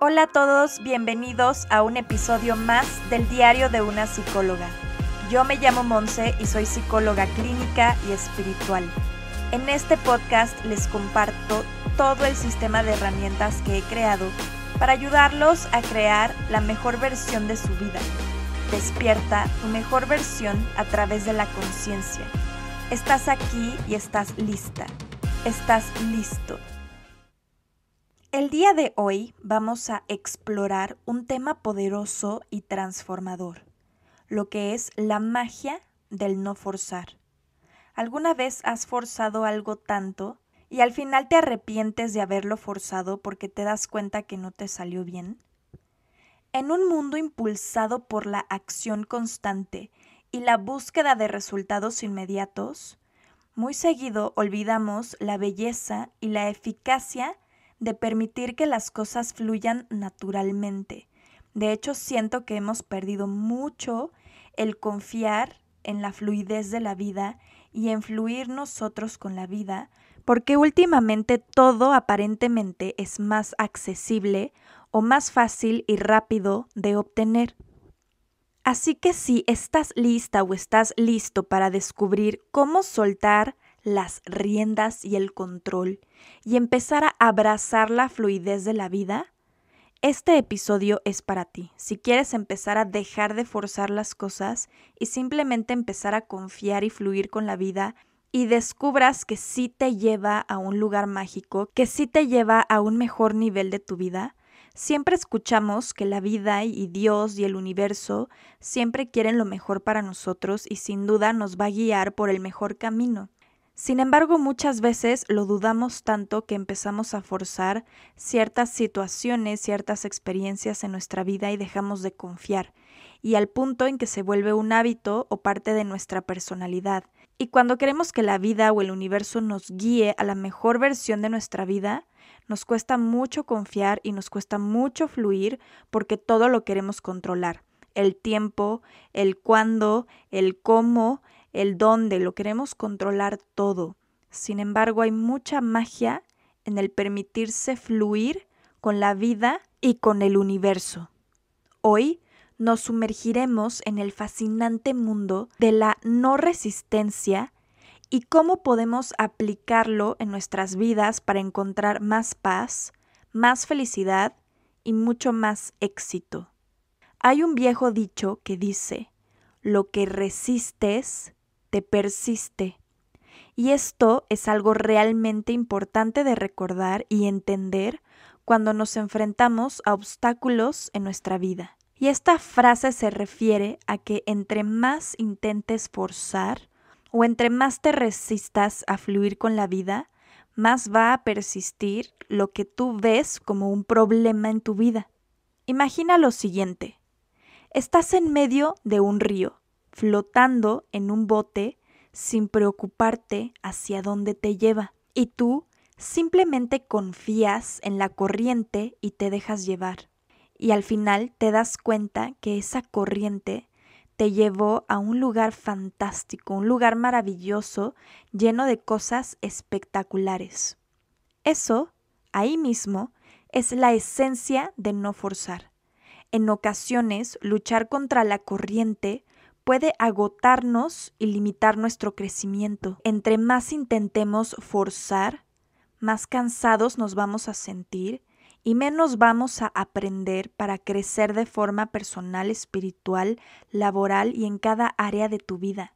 Hola a todos, bienvenidos a un episodio más del Diario de una psicóloga. Yo me llamo Monse y soy psicóloga clínica y espiritual. En este podcast les comparto todo el sistema de herramientas que he creado para ayudarlos a crear la mejor versión de su vida. Despierta tu mejor versión a través de la conciencia. Estás aquí y estás lista. Estás listo. El día de hoy vamos a explorar un tema poderoso y transformador, lo que es la magia del no forzar. ¿Alguna vez has forzado algo tanto y al final te arrepientes de haberlo forzado porque te das cuenta que no te salió bien? En un mundo impulsado por la acción constante y la búsqueda de resultados inmediatos, muy seguido olvidamos la belleza y la eficacia de permitir que las cosas fluyan naturalmente. De hecho, siento que hemos perdido mucho el confiar en la fluidez de la vida y en fluir nosotros con la vida, porque últimamente todo aparentemente es más accesible o más fácil y rápido de obtener. Así que si estás lista o estás listo para descubrir cómo soltar las riendas y el control y empezar a abrazar la fluidez de la vida, este episodio es para ti. Si quieres empezar a dejar de forzar las cosas y simplemente empezar a confiar y fluir con la vida y descubras que sí te lleva a un lugar mágico, que sí te lleva a un mejor nivel de tu vida, siempre escuchamos que la vida y Dios y el universo siempre quieren lo mejor para nosotros y sin duda nos va a guiar por el mejor camino. Sin embargo, muchas veces lo dudamos tanto que empezamos a forzar ciertas situaciones, ciertas experiencias en nuestra vida y dejamos de confiar, y al punto en que se vuelve un hábito o parte de nuestra personalidad. Y cuando queremos que la vida o el universo nos guíe a la mejor versión de nuestra vida, nos cuesta mucho confiar y nos cuesta mucho fluir porque todo lo queremos controlar. El tiempo, el cuándo, el cómo, el dónde, lo queremos controlar todo. Sin embargo, hay mucha magia en el permitirse fluir con la vida y con el universo. Hoy nos sumergiremos en el fascinante mundo de la no resistencia y cómo podemos aplicarlo en nuestras vidas para encontrar más paz, más felicidad y mucho más éxito. Hay un viejo dicho que dice, lo que resistes, te persiste. Y esto es algo realmente importante de recordar y entender cuando nos enfrentamos a obstáculos en nuestra vida. Y esta frase se refiere a que entre más intentes forzar o entre más te resistas a fluir con la vida, más va a persistir lo que tú ves como un problema en tu vida. Imagina lo siguiente. Estás en medio de un río flotando en un bote sin preocuparte hacia dónde te lleva. Y tú simplemente confías en la corriente y te dejas llevar. Y al final te das cuenta que esa corriente te llevó a un lugar fantástico, un lugar maravilloso, lleno de cosas espectaculares. Eso, ahí mismo, es la esencia de no forzar. En ocasiones, luchar contra la corriente puede agotarnos y limitar nuestro crecimiento. Entre más intentemos forzar, más cansados nos vamos a sentir y menos vamos a aprender para crecer de forma personal, espiritual, laboral y en cada área de tu vida.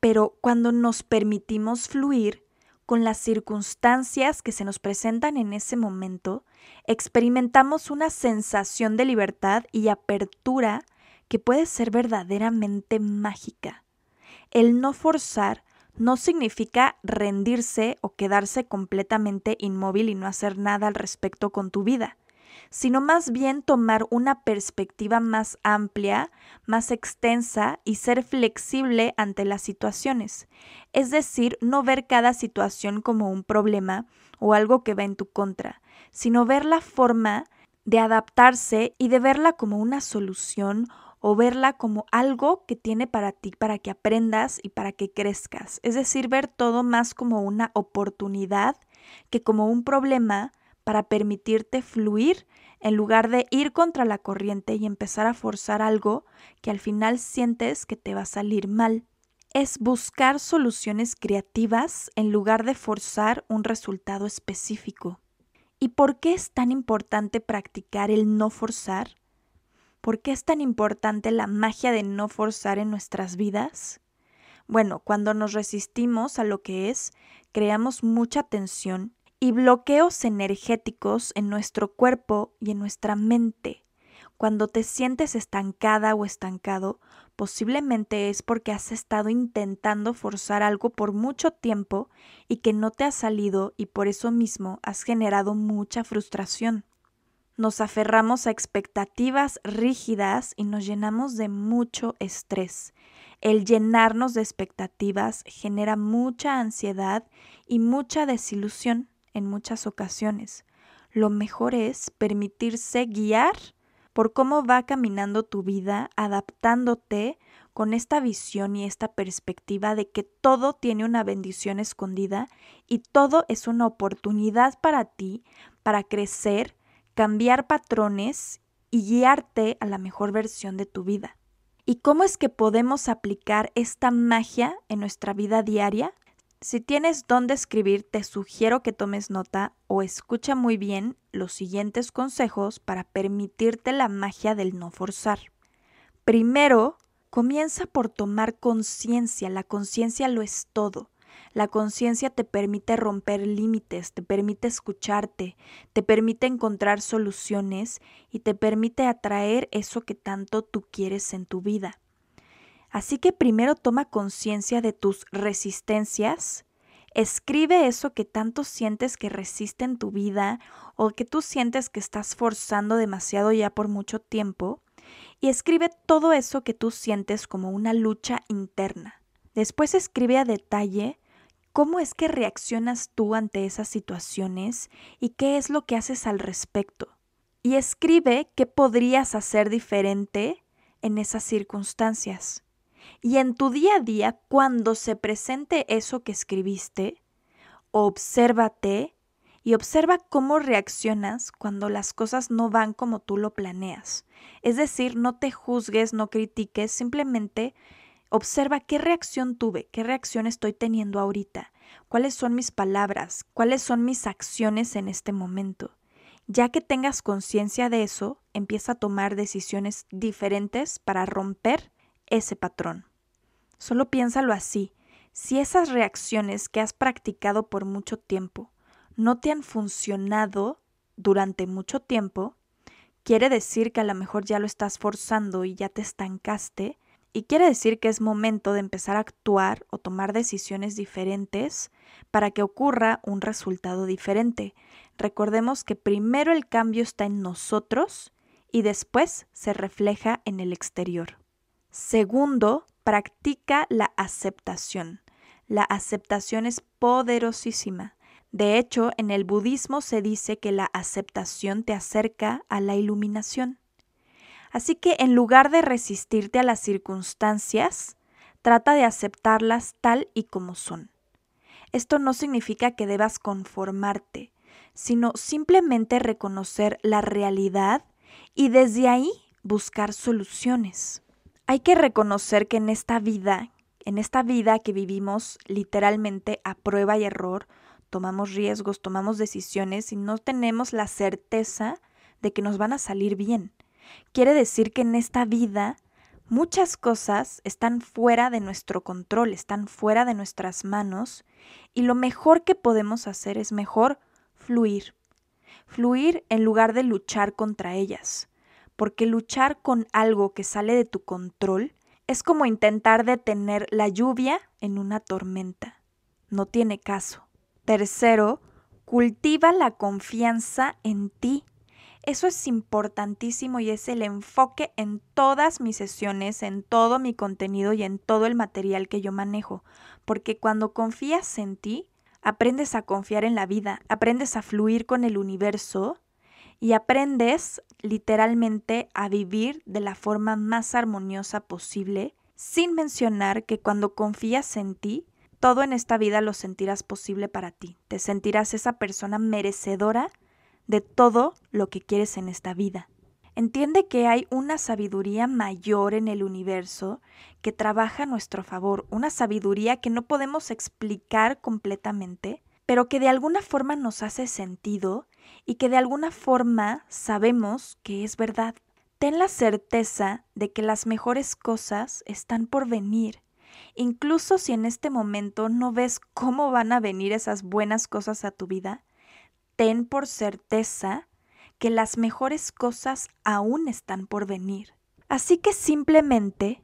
Pero cuando nos permitimos fluir con las circunstancias que se nos presentan en ese momento, experimentamos una sensación de libertad y apertura que puede ser verdaderamente mágica. El no forzar no significa rendirse o quedarse completamente inmóvil y no hacer nada al respecto con tu vida, sino más bien tomar una perspectiva más amplia, más extensa y ser flexible ante las situaciones. Es decir, no ver cada situación como un problema o algo que va en tu contra, sino ver la forma de adaptarse y de verla como una solución o verla como algo que tiene para ti, para que aprendas y para que crezcas. Es decir, ver todo más como una oportunidad que como un problema para permitirte fluir en lugar de ir contra la corriente y empezar a forzar algo que al final sientes que te va a salir mal. Es buscar soluciones creativas en lugar de forzar un resultado específico. ¿Y por qué es tan importante practicar el no forzar? ¿Por qué es tan importante la magia de no forzar en nuestras vidas? Bueno, cuando nos resistimos a lo que es, creamos mucha tensión y bloqueos energéticos en nuestro cuerpo y en nuestra mente. Cuando te sientes estancada o estancado, posiblemente es porque has estado intentando forzar algo por mucho tiempo y que no te ha salido y por eso mismo has generado mucha frustración nos aferramos a expectativas rígidas y nos llenamos de mucho estrés. El llenarnos de expectativas genera mucha ansiedad y mucha desilusión en muchas ocasiones. Lo mejor es permitirse guiar por cómo va caminando tu vida, adaptándote con esta visión y esta perspectiva de que todo tiene una bendición escondida y todo es una oportunidad para ti, para crecer, cambiar patrones y guiarte a la mejor versión de tu vida. ¿Y cómo es que podemos aplicar esta magia en nuestra vida diaria? Si tienes dónde escribir, te sugiero que tomes nota o escucha muy bien los siguientes consejos para permitirte la magia del no forzar. Primero, comienza por tomar conciencia. La conciencia lo es todo. La conciencia te permite romper límites, te permite escucharte, te permite encontrar soluciones y te permite atraer eso que tanto tú quieres en tu vida. Así que primero toma conciencia de tus resistencias, escribe eso que tanto sientes que resiste en tu vida o que tú sientes que estás forzando demasiado ya por mucho tiempo y escribe todo eso que tú sientes como una lucha interna. Después escribe a detalle ¿Cómo es que reaccionas tú ante esas situaciones y qué es lo que haces al respecto? Y escribe qué podrías hacer diferente en esas circunstancias. Y en tu día a día, cuando se presente eso que escribiste, obsérvate y observa cómo reaccionas cuando las cosas no van como tú lo planeas. Es decir, no te juzgues, no critiques, simplemente Observa qué reacción tuve, qué reacción estoy teniendo ahorita, cuáles son mis palabras, cuáles son mis acciones en este momento. Ya que tengas conciencia de eso, empieza a tomar decisiones diferentes para romper ese patrón. Solo piénsalo así. Si esas reacciones que has practicado por mucho tiempo no te han funcionado durante mucho tiempo, quiere decir que a lo mejor ya lo estás forzando y ya te estancaste y quiere decir que es momento de empezar a actuar o tomar decisiones diferentes para que ocurra un resultado diferente. Recordemos que primero el cambio está en nosotros y después se refleja en el exterior. Segundo, practica la aceptación. La aceptación es poderosísima. De hecho, en el budismo se dice que la aceptación te acerca a la iluminación. Así que en lugar de resistirte a las circunstancias, trata de aceptarlas tal y como son. Esto no significa que debas conformarte, sino simplemente reconocer la realidad y desde ahí buscar soluciones. Hay que reconocer que en esta vida, en esta vida que vivimos literalmente a prueba y error, tomamos riesgos, tomamos decisiones y no tenemos la certeza de que nos van a salir bien. Quiere decir que en esta vida muchas cosas están fuera de nuestro control, están fuera de nuestras manos y lo mejor que podemos hacer es mejor fluir. Fluir en lugar de luchar contra ellas, porque luchar con algo que sale de tu control es como intentar detener la lluvia en una tormenta. No tiene caso. Tercero, cultiva la confianza en ti. Eso es importantísimo y es el enfoque en todas mis sesiones, en todo mi contenido y en todo el material que yo manejo. Porque cuando confías en ti, aprendes a confiar en la vida, aprendes a fluir con el universo y aprendes literalmente a vivir de la forma más armoniosa posible, sin mencionar que cuando confías en ti, todo en esta vida lo sentirás posible para ti. Te sentirás esa persona merecedora de todo lo que quieres en esta vida. Entiende que hay una sabiduría mayor en el universo que trabaja a nuestro favor, una sabiduría que no podemos explicar completamente, pero que de alguna forma nos hace sentido y que de alguna forma sabemos que es verdad. Ten la certeza de que las mejores cosas están por venir, incluso si en este momento no ves cómo van a venir esas buenas cosas a tu vida, ten por certeza que las mejores cosas aún están por venir. Así que simplemente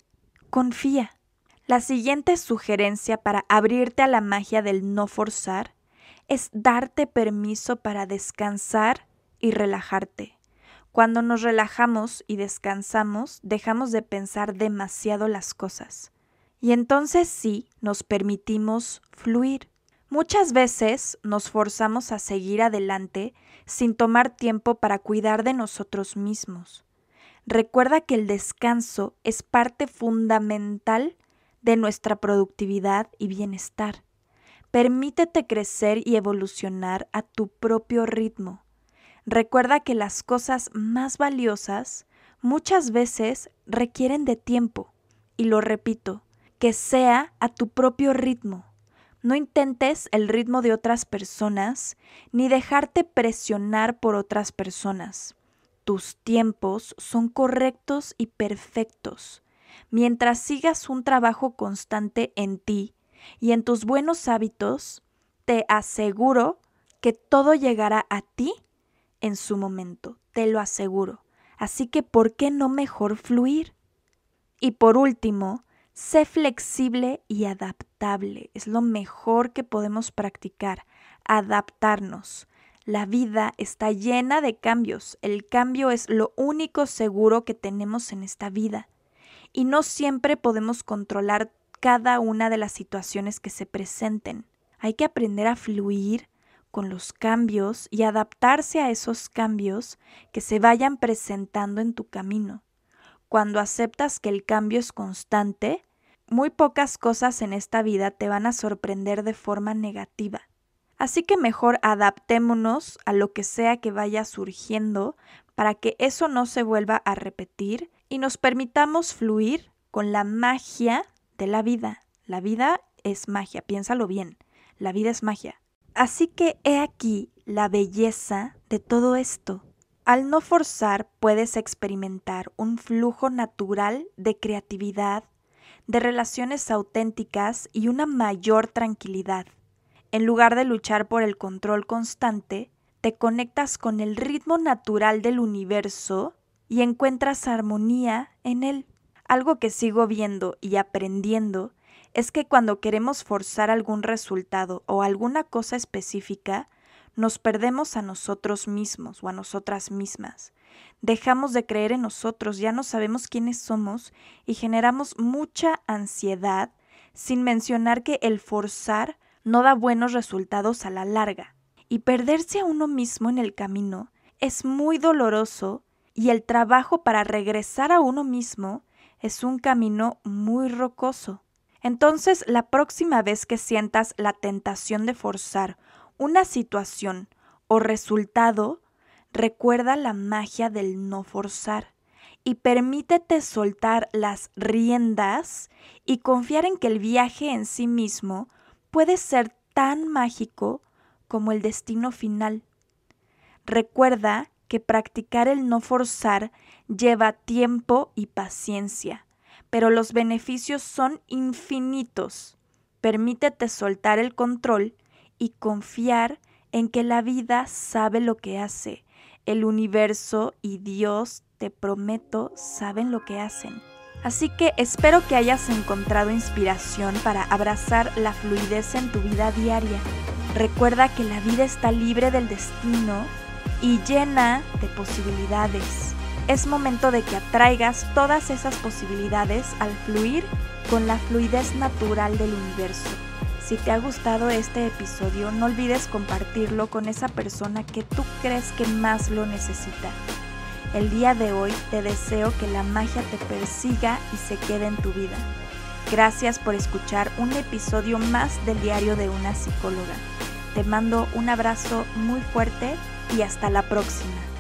confía. La siguiente sugerencia para abrirte a la magia del no forzar es darte permiso para descansar y relajarte. Cuando nos relajamos y descansamos, dejamos de pensar demasiado las cosas. Y entonces sí, nos permitimos fluir. Muchas veces nos forzamos a seguir adelante sin tomar tiempo para cuidar de nosotros mismos. Recuerda que el descanso es parte fundamental de nuestra productividad y bienestar. Permítete crecer y evolucionar a tu propio ritmo. Recuerda que las cosas más valiosas muchas veces requieren de tiempo, y lo repito, que sea a tu propio ritmo no intentes el ritmo de otras personas ni dejarte presionar por otras personas. Tus tiempos son correctos y perfectos. Mientras sigas un trabajo constante en ti y en tus buenos hábitos, te aseguro que todo llegará a ti en su momento, te lo aseguro. Así que, ¿por qué no mejor fluir? Y por último, Sé flexible y adaptable. Es lo mejor que podemos practicar, adaptarnos. La vida está llena de cambios. El cambio es lo único seguro que tenemos en esta vida. Y no siempre podemos controlar cada una de las situaciones que se presenten. Hay que aprender a fluir con los cambios y adaptarse a esos cambios que se vayan presentando en tu camino cuando aceptas que el cambio es constante, muy pocas cosas en esta vida te van a sorprender de forma negativa. Así que mejor adaptémonos a lo que sea que vaya surgiendo para que eso no se vuelva a repetir y nos permitamos fluir con la magia de la vida. La vida es magia, piénsalo bien, la vida es magia. Así que he aquí la belleza de todo esto. Al no forzar puedes experimentar un flujo natural de creatividad, de relaciones auténticas y una mayor tranquilidad. En lugar de luchar por el control constante, te conectas con el ritmo natural del universo y encuentras armonía en él. Algo que sigo viendo y aprendiendo es que cuando queremos forzar algún resultado o alguna cosa específica, nos perdemos a nosotros mismos o a nosotras mismas. Dejamos de creer en nosotros, ya no sabemos quiénes somos y generamos mucha ansiedad, sin mencionar que el forzar no da buenos resultados a la larga. Y perderse a uno mismo en el camino es muy doloroso y el trabajo para regresar a uno mismo es un camino muy rocoso. Entonces, la próxima vez que sientas la tentación de forzar una situación o resultado, recuerda la magia del no forzar y permítete soltar las riendas y confiar en que el viaje en sí mismo puede ser tan mágico como el destino final. Recuerda que practicar el no forzar lleva tiempo y paciencia, pero los beneficios son infinitos. Permítete soltar el control y confiar en que la vida sabe lo que hace. El universo y Dios, te prometo, saben lo que hacen. Así que espero que hayas encontrado inspiración para abrazar la fluidez en tu vida diaria. Recuerda que la vida está libre del destino y llena de posibilidades. Es momento de que atraigas todas esas posibilidades al fluir con la fluidez natural del universo. Si te ha gustado este episodio, no olvides compartirlo con esa persona que tú crees que más lo necesita. El día de hoy te deseo que la magia te persiga y se quede en tu vida. Gracias por escuchar un episodio más del diario de una psicóloga. Te mando un abrazo muy fuerte y hasta la próxima.